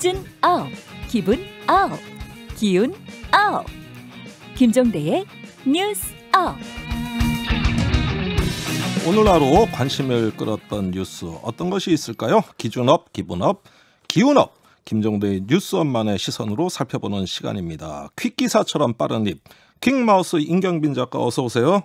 시즌 업, 기분 업, 기운 업. 김종대의 뉴스 업. 오늘 하루 관심을 끌었던 뉴스 어떤 것이 있을까요? 기준업, 기분업, 기운업. 김종대의 뉴스업만의 시선으로 살펴보는 시간입니다. 퀵 기사처럼 빠른 입. 퀵마우스 임경빈 작가 어서 오세요.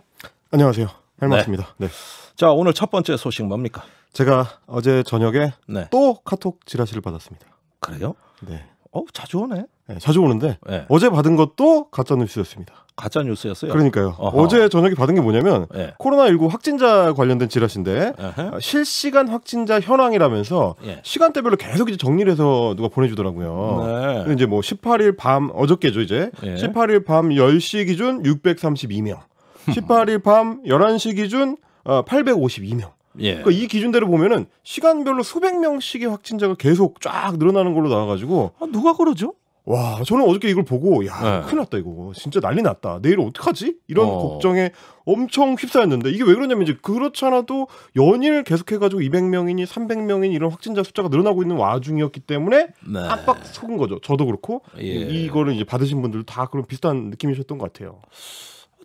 안녕하세요. 할맞습니다. 네. 네. 자 오늘 첫 번째 소식 뭡니까? 제가 어제 저녁에 네. 또 카톡 지라시를 받았습니다. 그래요? 네. 어 자주 오네. 네, 자주 오는데 네. 어제 받은 것도 가짜 뉴스였습니다. 가짜 뉴스였어요? 그러니까요. 어허. 어제 저녁에 받은 게 뭐냐면 네. 코로나19 확진자 관련된 지라신데 어 실시간 확진자 현황이라면서 예. 시간대별로 계속 이제 정리를 해서 누가 보내주더라고요. 네. 이제 뭐 18일 밤 어저께죠 이제 예. 18일 밤 10시 기준 632명, 18일 밤 11시 기준 852명. 어, 예. 그러니까 이 기준대로 보면은 시간별로 수백 명씩의 확진자가 계속 쫙 늘어나는 걸로 나와가지고 아, 누가 그러죠? 와 저는 어저께 이걸 보고 야 네. 큰일 났다 이거 진짜 난리 났다 내일 어떡하지 이런 어. 걱정에 엄청 휩싸였는데 이게 왜 그러냐면 이제 그렇잖아도 연일 계속해가지고 200명이니 300명이니 이런 확진자 숫자가 늘어나고 있는 와중이었기 때문에 네. 압박 속은 거죠 저도 그렇고 예. 이거를 이제 받으신 분들도 다 그런 비슷한 느낌이셨던 것 같아요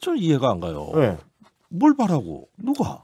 저는 이해가 안 가요 네. 뭘 바라고 누가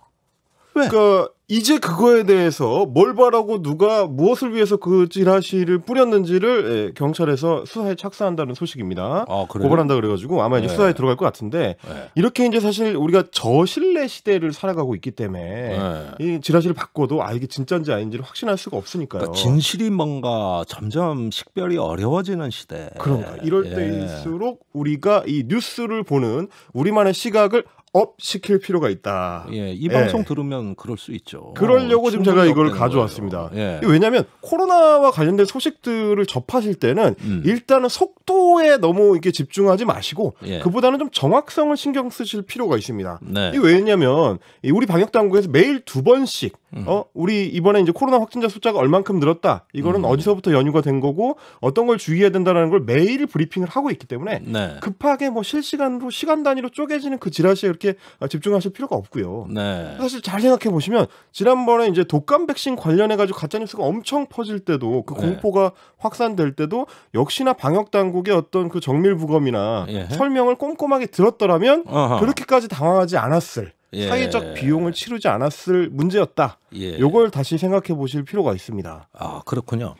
왜? 그러니까 이제 그거에 대해서 뭘 바라고 누가 무엇을 위해서 그 찌라시를 뿌렸는지를 예, 경찰에서 수사에 착수한다는 소식입니다. 아, 고발한다 그래가지고 아마 이제 네. 수사에 들어갈 것 같은데 네. 이렇게 이제 사실 우리가 저신뢰 시대를 살아가고 있기 때문에 네. 이 찌라시를 바꿔도 아 이게 진짜인지 아닌지를 확신할 수가 없으니까요. 그러니까 진실이 뭔가 점점 식별이 어려워지는 시대. 그런가. 이럴 예. 때일수록 우리가 이 뉴스를 보는 우리만의 시각을 업 시킬 필요가 있다. 예, 이 방송 예. 들으면 그럴 수 있죠. 그러려고 어, 지금 제가 이걸 가져왔습니다. 예. 왜냐하면 코로나와 관련된 소식들을 접하실 때는 음. 일단은 속도에 너무 이렇게 집중하지 마시고 예. 그보다는 좀 정확성을 신경 쓰실 필요가 있습니다. 네. 왜냐하면 우리 방역 당국에서 매일 두 번씩 음. 어 우리 이번에 이제 코로나 확진자 숫자가 얼만큼 늘었다. 이거는 음. 어디서부터 연유가 된 거고 어떤 걸 주의해야 된다라는 걸 매일 브리핑을 하고 있기 때문에 네. 급하게 뭐 실시간으로 시간 단위로 쪼개지는 그 지라시에 이렇게 집중하실 필요가 없고요. 네. 사실 잘 생각해 보시면 지난번에 이제 독감 백신 관련해 가지고 가짜 뉴스가 엄청 퍼질 때도 그 네. 공포가 네. 확산될 때도 역시나 방역 당국의 어떤 그 정밀 부검이나 예. 설명을 꼼꼼하게 들었더라면 어허. 그렇게까지 당황하지 않았을 예. 사회적 비용을 치르지 않았을 문제였다. 예. 요걸 다시 생각해 보실 필요가 있습니다. 아, 그렇군요.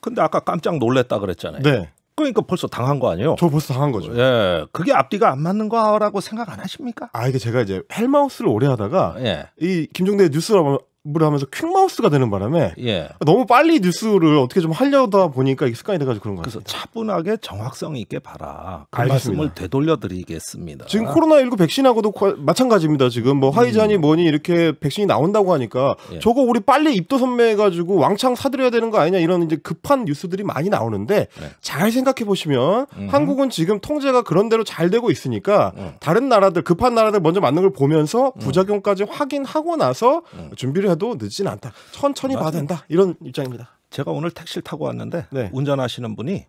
근데 아까 깜짝 놀랐다 그랬잖아요. 네. 그러니까 벌써 당한 거 아니에요? 저 벌써 당한 거죠. 예, 그게 앞뒤가 안 맞는 거라고 생각 안 하십니까? 아 이게 제가 이제 헬마우스를 오래 하다가 예. 이 김종대 뉴스를 을 하면서 퀵마우스가 되는 바람에 예. 너무 빨리 뉴스를 어떻게 좀 하려다 보니까 이게 습관이 돼가지고 그런 거 같아요. 그래서 차분하게 정확성 있게 봐라. 그알겠 말씀을 되돌려드리겠습니다. 지금 코로나19 백신하고도 마찬가지입니다. 지금 뭐 화이자니 음. 뭐니 이렇게 백신이 나온다고 하니까 예. 저거 우리 빨리 입도 선매해가지고 왕창 사드려야 되는 거 아니냐 이런 이제 급한 뉴스들이 많이 나오는데 네. 잘 생각해 보시면 음. 한국은 지금 통제가 그런 대로 잘 되고 있으니까 음. 다른 나라들 급한 나라들 먼저 맞는 걸 보면서 음. 부작용까지 음. 확인하고 나서 음. 준비를 해도 늦진 않다. 천천히 봐야 된다. 이런 입장입니다. 제가 오늘 택시를 타고 왔는데 네. 운전하시는 분이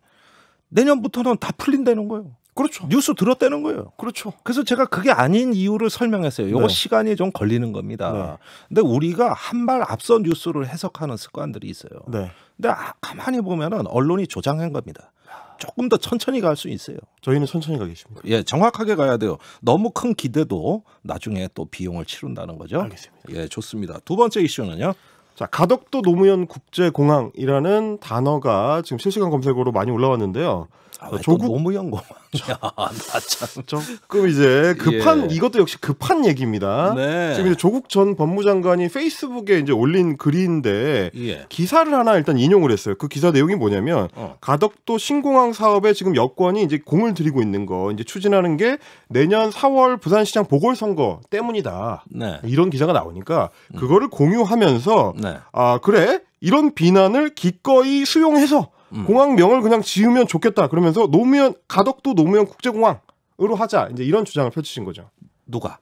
내년부터는 다 풀린다는 거예요. 그렇죠. 뉴스 들었다는 거예요. 그렇죠. 그래서 제가 그게 아닌 이유를 설명했어요. 요거 네. 시간이 좀 걸리는 겁니다. 네. 근데 우리가 한 발앞선 뉴스를 해석하는 습관들이 있어요. 네. 근데 아, 가만히 보면은 언론이 조장한 겁니다. 조금 더 천천히 갈 수 있어요. 저희는 천천히 가겠습니다. 예, 정확하게 가야 돼요. 너무 큰 기대도 나중에 또 비용을 치른다는 거죠. 알겠습니다. 예, 좋습니다. 두 번째 이슈는요. 자, 가덕도 노무현 국제공항이라는 단어가 지금 실시간 검색어로 많이 올라왔는데요. 아, 아 조국 노무현 공항. 참. 조금 그 이제 급한 그 예. 이것도 역시 급한 그 얘기입니다. 네. 지금 이제 조국 전 법무장관이 페이스북에 이제 올린 글인데 예. 기사를 하나 일단 인용을 했어요. 그 기사 내용이 뭐냐면 어. 가덕도 신공항 사업에 지금 여권이 이제 공을 들이고 있는 거 이제 추진하는 게 내년 4월 부산시장 보궐선거 때문이다. 네. 이런 기사가 나오니까 음. 그거를 음. 공유하면서 네. 아 그래 이런 비난을 기꺼이 수용해서 음. 공항명을 그냥 지으면 좋겠다. 그러면서 노무현 가덕도 노무현 국제공항으로 하자. 이제 이런 주장을 펼치신 거죠. 누가?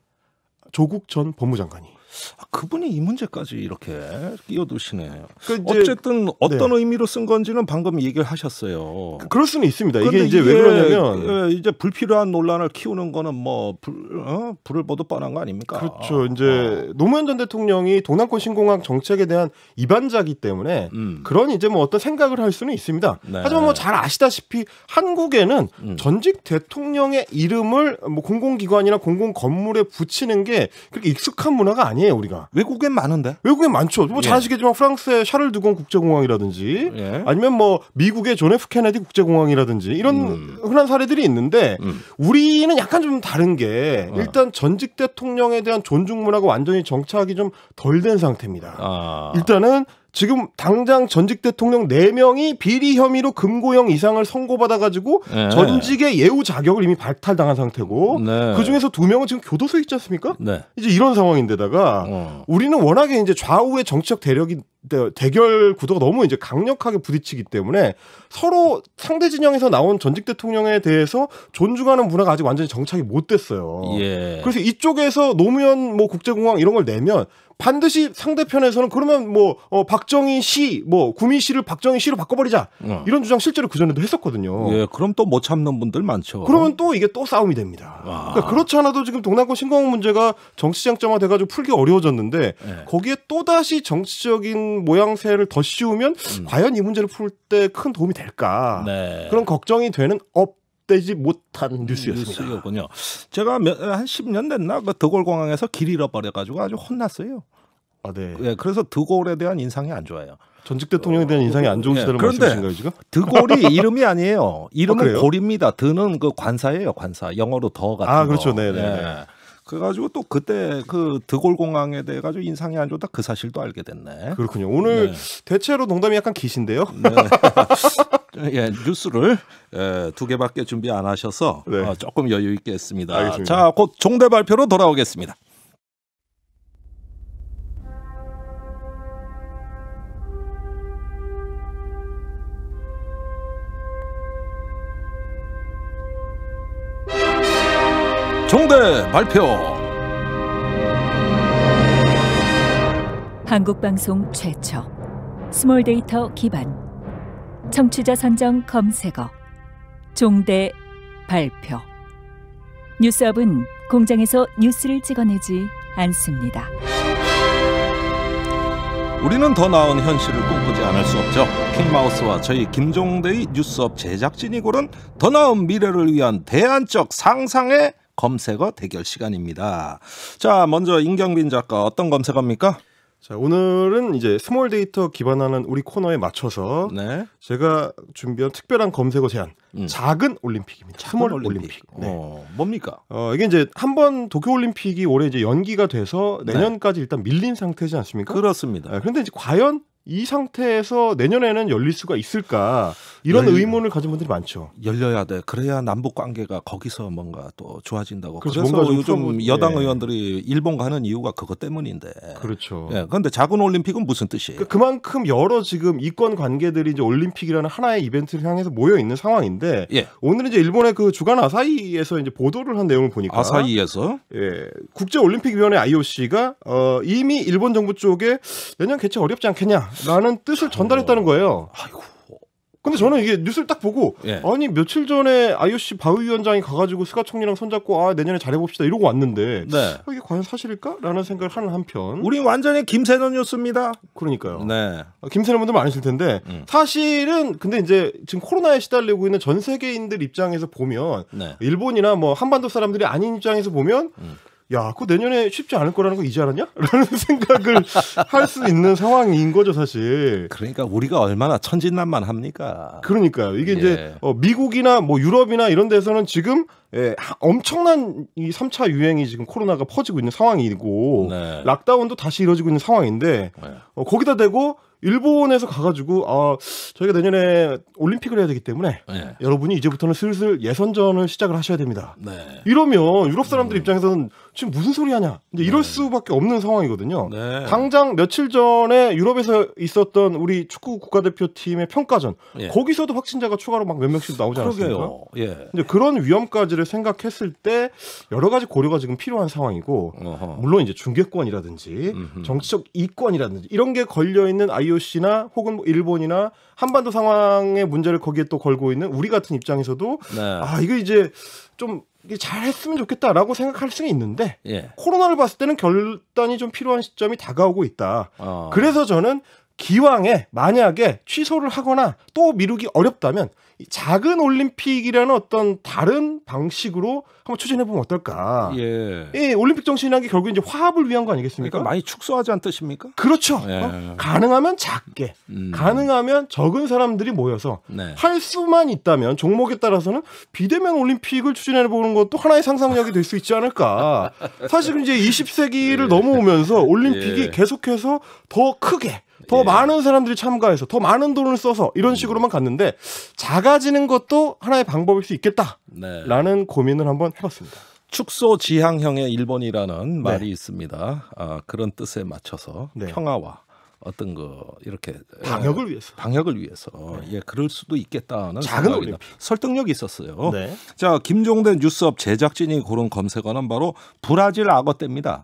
조국 전 법무장관이. 아, 그분이 이 문제까지 이렇게 끼어드시네 그러니까 어쨌든 어떤 네. 의미로 쓴 건지는 방금 얘기를 하셨어요. 그, 그럴 수는 있습니다. 이게 이제 이게 왜 그러냐면 예, 이제 불필요한 논란을 키우는 거는 뭐 불, 어? 불을 보듯 뻔한 거 아닙니까? 그렇죠. 어. 이제 아. 노무현 전 대통령이 동남권 신공항 정책에 대한 이반자기 때문에 음. 그런 이제 뭐 어떤 생각을 할 수는 있습니다. 네. 하지만 뭐 잘 아시다시피 한국에는 음. 전직 대통령의 이름을 뭐 공공기관이나 공공 건물에 붙이는 게 그렇게 익숙한 문화가 아니. 아니에요 우리가. 외국엔 많은데. 외국엔 많죠. 뭐잘 아시겠지만 예. 프랑스의 샤를 드공 국제공항이라든지 예. 아니면 뭐 미국의 존 F 케네디 국제공항이라든지 이런 음. 흔한 사례들이 있는데 음. 우리는 약간 좀 다른 게 어. 일단 전직 대통령에 대한 존중 문화가 완전히 정착이 좀 덜 된 상태입니다. 아. 일단은 지금 당장 전직 대통령 4명이 비리 혐의로 금고형 이상을 선고받아가지고 네. 전직의 예우 자격을 이미 발탈당한 상태고 네. 그 중에서 2명은 지금 교도소에 있지 않습니까? 네. 이제 이런 상황인데다가 어. 우리는 워낙에 이제 좌우의 정치적 대력이 네, 대결 구도가 너무 이제 강력하게 부딪히기 때문에 서로 상대 진영에서 나온 전직 대통령에 대해서 존중하는 문화가 아직 완전히 정착이 못 됐어요. 예. 그래서 이쪽에서 노무현 뭐 국제공항 이런 걸 내면 반드시 상대편에서는 그러면 뭐 어, 박정희 씨, 뭐 구미 씨를 박정희 씨로 바꿔버리자 어. 이런 주장 실제로 그 전에도 했었거든요. 예, 그럼 또 못 참는 분들 많죠. 그러면 또 이게 또 싸움이 됩니다. 아. 그러니까 그렇지 않아도 지금 동남권 신공항 문제가 정치장점화 돼가지고 풀기 어려워졌는데 예. 거기에 또 다시 정치적인 모양새를 더 씌우면 음. 과연 이 문제를 풀 때 큰 도움이 될까 네. 그런 걱정이 되는 업 되지 못한 음, 뉴스였습니다. 군요 제가 몇, 한 10년 됐나 그 드골공항에서 길 잃어버려가지고 아주 혼났어요. 아, 네. 예, 그래서 드골에 대한 인상이 안 좋아요. 전직 대통령에 대한 인상이 안 좋은 예, 시대를 네. 말씀하신가요 지금? 드골이 이름이 아니에요. 이름은 아, 골입니다. 드는 그 관사예요, 관사. 영어로 더 같은 거. 아, 그렇죠, 네, 네. 네. 예. 그래가지고 또 그때 그 드골 공항에 대해 가지고 인상이 안 좋다 그 사실도 알게 됐네. 그렇군요. 오늘 네. 대체로 농담이 약간 기신데요. 네. 예, 뉴스를 예, 두 개밖에 준비 안 하셔서 네. 어, 조금 여유 있게 했습니다. 알겠습니다. 자, 곧 종대 발표로 돌아오겠습니다. 전대 발표. 한국방송 최초 스몰데이터 기반 청취자 선정 검색어 종대 발표 뉴스업은 공장에서 뉴스를 찍어내지 않습니다. 우리는 더 나은 현실을 꿈꾸지 않을 수 없죠. 킹마우스와 저희 김종대의 뉴스업 제작진이 고른 더 나은 미래를 위한 대안적 상상의 검색어 대결 시간입니다. 자, 먼저 임경빈 작가 어떤 검색어입니까? 자, 오늘은 이제 스몰 데이터 기반하는 우리 코너에 맞춰서 네. 제가 준비한 특별한 검색어 제안. 음. 작은 올림픽입니다. 작은 스몰 올림픽. 올림픽. 네. 어, 뭡니까? 어, 이게 이제 한 번 도쿄 올림픽이 올해 이제 연기가 돼서 네. 내년까지 네. 일단 밀린 상태지 않습니까? 그렇습니다. 아, 그런데 이제 과연 이 상태에서 내년에는 열릴 수가 있을까? 이런 열, 의문을 가진 분들이 많죠. 열려야 돼. 그래야 남북 관계가 거기서 뭔가 또 좋아진다고. 그렇죠. 그래서 뭔가 요즘 풀어보... 예. 여당 예. 의원들이 일본 가는 이유가 그것 때문인데. 그렇죠. 예. 그런데 작은 올림픽은 무슨 뜻이에요? 그, 그만큼 여러 지금 이권 관계들이 이제 올림픽이라는 하나의 이벤트를 향해서 모여 있는 상황인데 예. 오늘은 이제 일본의 그 주간 아사히에서 이제 보도를 한 내용을 보니까 아사히에서 예. 국제 올림픽 위원회 IOC가 어, 이미 일본 정부 쪽에 내년 개최 어렵지 않겠냐라는 뜻을 전달했다는 거예요. 아이고. 근데 저는 이게 뉴스를 딱 보고 예. 아니 며칠 전에 IOC 바흐 위원장이 가가지고 스가 총리랑 손잡고 아 내년에 잘해봅시다 이러고 왔는데 네. 아, 이게 과연 사실일까라는 생각을 하는 한편 우리 완전히 김세현 뉴스입니다. 그러니까요. 네. 아, 김세현 분들 많으실 텐데 음. 사실은 근데 이제 지금 코로나에 시달리고 있는 전 세계인들 입장에서 보면 네. 일본이나 뭐 한반도 사람들이 아닌 입장에서 보면 음. 야, 그 내년에 쉽지 않을 거라는 거 이제 알았냐? 라는 생각을 할 수 있는 상황인 거죠, 사실. 그러니까 우리가 얼마나 천진난만 합니까? 그러니까요. 이게 예. 이제 어, 미국이나 뭐 유럽이나 이런 데서는 지금 예, 엄청난 이 3차 유행이 지금 코로나가 퍼지고 있는 상황이고 네. 락다운도 다시 이뤄지고 있는 상황인데 네. 어, 거기다 대고 일본에서 가가지고 아 저희가 내년에 올림픽을 해야 되기 때문에 네. 여러분이 이제부터는 슬슬 예선전을 시작을 하셔야 됩니다. 네. 이러면 유럽 사람들 음. 입장에서는 지금 무슨 소리 하냐 이제 이럴 네. 수밖에 없는 상황이거든요. 네. 당장 며칠 전에 유럽에서 있었던 우리 축구 국가대표팀의 평가전 예. 거기서도 확진자가 추가로 막 몇 명씩 나오지 않았습니까? 예. 이제 그런 위험까지를 생각했을 때 여러 가지 고려가 지금 필요한 상황이고 어허. 물론 이제 중계권이라든지 음흠. 정치적 이권이라든지 이런 게 걸려 있는 IOC나 혹은 뭐 일본이나 한반도 상황의 문제를 거기에 또 걸고 있는 우리 같은 입장에서도 네. 아 이거 이제 좀 이게 잘했으면 좋겠다라고 생각할 수는 있는데 예. 코로나를 봤을 때는 결단이 좀 필요한 시점이 다가오고 있다. 어. 그래서 저는 기왕에 만약에 취소를 하거나 또 미루기 어렵다면 작은 올림픽이라는 어떤 다른 방식으로 한번 추진해 보면 어떨까? 예. 예. 올림픽 정신이라는 게 결국 이제 화합을 위한 거 아니겠습니까? 그러니까 많이 축소하지 않 뜻입니까? 그렇죠. 예. 어? 가능하면 작게, 음. 가능하면 적은 사람들이 모여서 네. 할 수만 있다면 종목에 따라서는 비대면 올림픽을 추진해 보는 것도 하나의 상상력이 될 수 있지 않을까? 사실 이제 20세기를 예. 넘어오면서 올림픽이 예. 계속해서 더 크게 더 예. 많은 사람들이 참가해서 더 많은 돈을 써서 이런 음. 식으로만 갔는데 작아지는 것도 하나의 방법일 수 있겠다라는 네. 고민을 한번 해봤습니다. 축소 지향형의 일본이라는 네. 말이 있습니다. 아, 그런 뜻에 맞춰서 네. 평화와 어떤 거 이렇게 예, 방역을 위해서 방역을 위해서 어, 네. 예 그럴 수도 있겠다는 작은 올림픽. 설득력이 있었어요. 네. 자 김종대 뉴스업 제작진이 고른 검색어는 바로 브라질 악어떼입니다.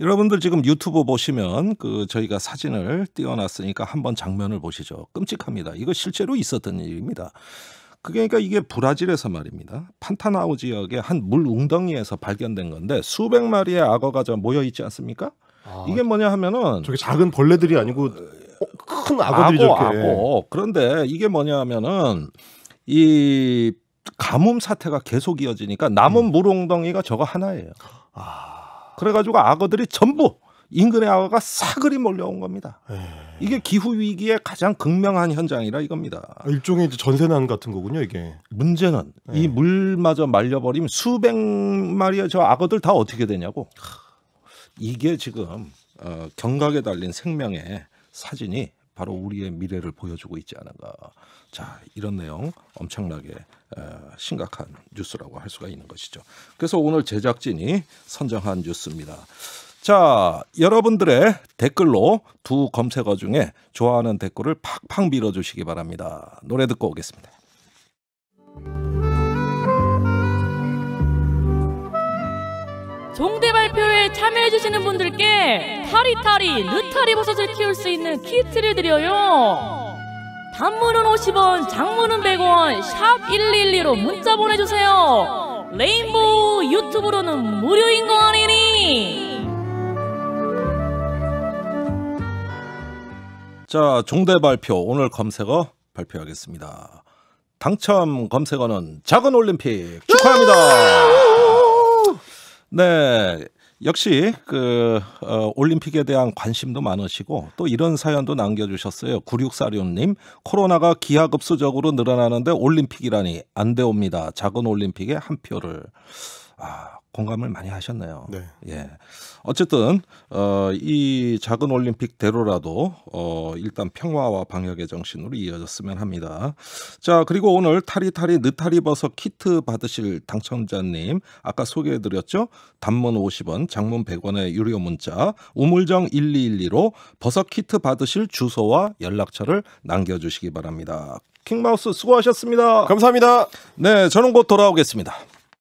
여러분들 지금 유튜브 보시면 그 저희가 사진을 띄워놨으니까 한번 장면을 보시죠. 끔찍합니다. 이거 실제로 있었던 일입니다. 그게 그러니까 이게 브라질에서 말입니다. 판타나우 지역의 한 물 웅덩이에서 발견된 건데 수백 마리의 악어가 저 모여 있지 않습니까? 아, 이게 뭐냐 하면은 저게 작은 벌레들이 아니고 어, 큰 악어들이 악어, 저렇게. 악어. 그런데 이게 뭐냐 하면은 이 가뭄 사태가 계속 이어지니까 남은 음. 물웅덩이가 저거 하나예요. 아... 그래가지고 악어들이 전부 인근의 악어가 사그리 몰려온 겁니다. 에이... 예. 게 기후 위기의 가장 극명한 현장이라 이겁니다. 아, 일종의 전세난 같은 거군요, 이게. 문제는 에이... 이 예. 물마저 말려버리면 수백 마리의 저 악어들 다 어떻게 되냐고. 이게 지금 어, 경각에 달린 생명의 사진이 바로 우리의 미래를 보여주고 있지 않은가. 자, 이런 내용 엄청나게 어, 심각한 뉴스라고 할 수가 있는 것이죠. 그래서 오늘 제작진이 선정한 뉴스입니다. 자, 여러분들의 댓글로 두 검색어 중에 좋아하는 댓글을 팍팍 밀어주시기 바랍니다. 노래 듣고 오겠습니다. 종대 참여해주시는 분들께 타리타리, 느타리 버섯을 키울 수 있는 키트를 드려요. 단문은 50원, 장문은 100원, 샵 112로 문자 보내주세요. 레인보우 유튜브로는 무료인 거 아니니? 자, 종대 발표 오늘 검색어 발표하겠습니다. 당첨 검색어는 작은 올림픽 축하합니다. 네, 역시 그 어, 올림픽에 대한 관심도 많으시고 또 이런 사연도 남겨주셨어요. 9646님 코로나가 기하급수적으로 늘어나는데 올림픽이라니 안 되옵니다. 작은 올림픽에 한 표를. 아, 공감을 많이 하셨네요. 네. 예. 어쨌든 어, 이 작은 올림픽대로라도 어, 일단 평화와 방역의 정신으로 이어졌으면 합니다. 자 그리고 오늘 타리타리 느타리 버섯 키트 받으실 당첨자님 아까 소개해드렸죠. 단문 50원, 장문 100원의 유료 문자 우물정 1212로 버섯 키트 받으실 주소와 연락처를 남겨주시기 바랍니다. 킹마우스 수고하셨습니다. 감사합니다. 네, 저는 곧 돌아오겠습니다.